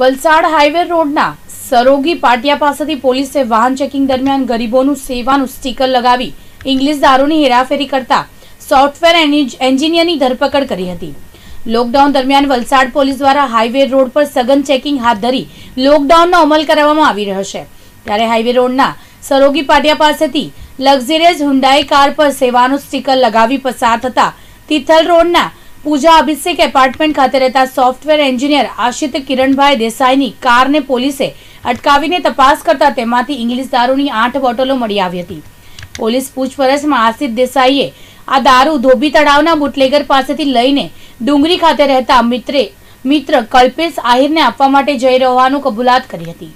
Valsad highway રોડના સરોગી પાટિયા પાસેથી પોલીસે વાહન ચેકિંગ દરમિયાન ગરીબોનું સેવાનું સ્ટીકર લગાવી ઇંગ્લિશ દારૂની હેરાફેરી કરતા સોફ્ટવેર એન્જિનિયરની ધરપકડ કરી હતી લોકડાઉન દરમિયાન વલસાડ પોલીસ દ્વારા હાઈવે રોડ પર સઘન ચેકિંગ હાથ ધરી લોકડાઉનનો અમલ કરાવવામાં આવી રહ્યો છે ત્યારે હાઈવે રોડના સરોગી પાટિયા પાસેથી લક્ઝરિયસ હુન્ડાઈ કાર પર સેવાનું સ્ટીકર લગાવી પસાર થતા તિથલ રોડના પૂજા અભિષેક એપાર્ટમેન્ટ ખાતે રહેતા સોફ્ટવેર એન્જિનિયર આશિત કિરણભાઈ દેસાઈની કારને પોલીસે અટકાવીને તપાસ કરતા તેમાંથી ઇંગ્લિશ દારૂની આઠ બોટલો મળી આવી હતી પોલીસ પૂછપરછમાં આશિત દેસાઈએ આ દારૂ ધોબી તળાવના બુટલેગર પાસેથી લઈને ડુંગરી ખાતે રહેતા મિત્રે મિત્ર કલ્પેશ આહિરને આપવા માટે જઈ રહેવાનું કબૂલાત કરી હતી